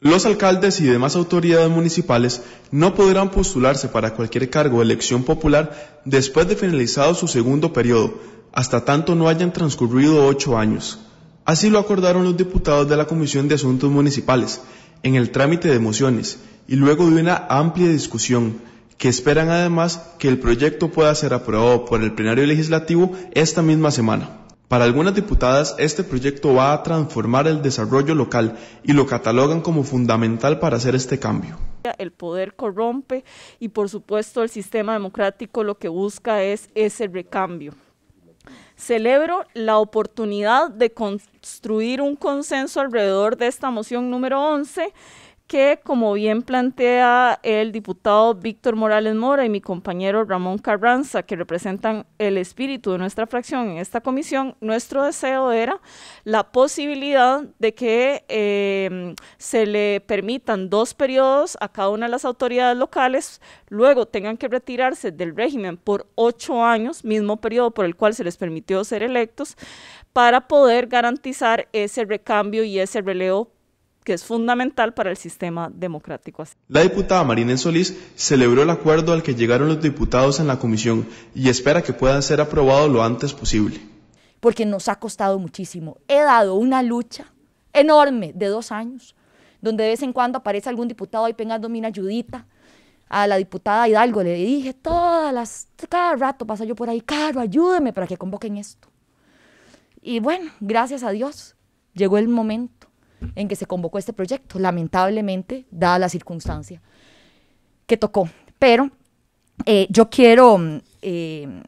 Los alcaldes y demás autoridades municipales no podrán postularse para cualquier cargo de elección popular después de finalizado su segundo periodo, hasta tanto no hayan transcurrido ocho años. Así lo acordaron los diputados de la Comisión de Asuntos Municipales, en el trámite de mociones, y luego de una amplia discusión, que esperan además que el proyecto pueda ser aprobado por el plenario legislativo esta misma semana. Para algunas diputadas, este proyecto va a transformar el desarrollo local y lo catalogan como fundamental para hacer este cambio. El poder corrompe y por supuesto el sistema democrático lo que busca es ese recambio. Celebro la oportunidad de construir un consenso alrededor de esta moción número 11 que, como bien plantea el diputado Víctor Morales Mora y mi compañero Ramón Carranza, que representan el espíritu de nuestra fracción en esta comisión, nuestro deseo era la posibilidad de que em, se le permitan dos periodos a cada una de las autoridades locales, luego tengan que retirarse del régimen por ocho años, mismo periodo por el cual se les permitió ser electos, para poder garantizar ese recambio y ese relevo que es fundamental para el sistema democrático. La diputada Marina Solís celebró el acuerdo al que llegaron los diputados en la comisión y espera que pueda ser aprobado lo antes posible. Porque nos ha costado muchísimo. He dado una lucha enorme de dos años, donde de vez en cuando aparece algún diputado ahí pegándome una ayudita. A la diputada Hidalgo le dije, todas las, cada rato pasa yo por ahí, Caro, ayúdeme para que convoquen esto. Y bueno, gracias a Dios, llegó el momento en que se convocó este proyecto, lamentablemente, dada la circunstancia que tocó. Pero eh, yo quiero mm, eh,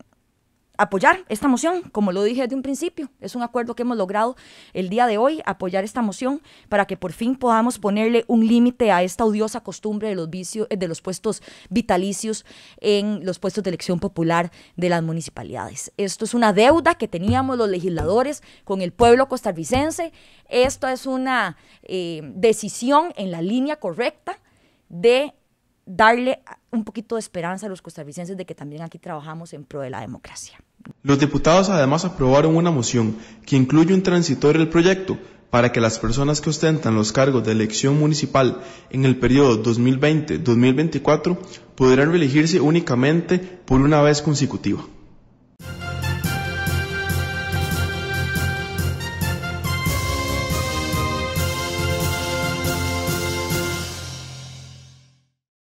apoyar esta moción, como lo dije desde un principio, es un acuerdo que hemos logrado el día de hoy, apoyar esta moción para que por fin podamos ponerle un límite a esta odiosa costumbre de los vicios, de los puestos vitalicios en los puestos de elección popular de las municipalidades. Esto es una deuda que teníamos los legisladores con el pueblo costarricense, esto es una eh, decisión en la línea correcta de darle un poquito de esperanza a los costarricenses de que también aquí trabajamos en pro de la democracia. Los diputados además aprobaron una moción que incluye un transitorio del proyecto para que las personas que ostentan los cargos de elección municipal en el periodo 2020-2024 podrán reelegirse únicamente por una vez consecutiva.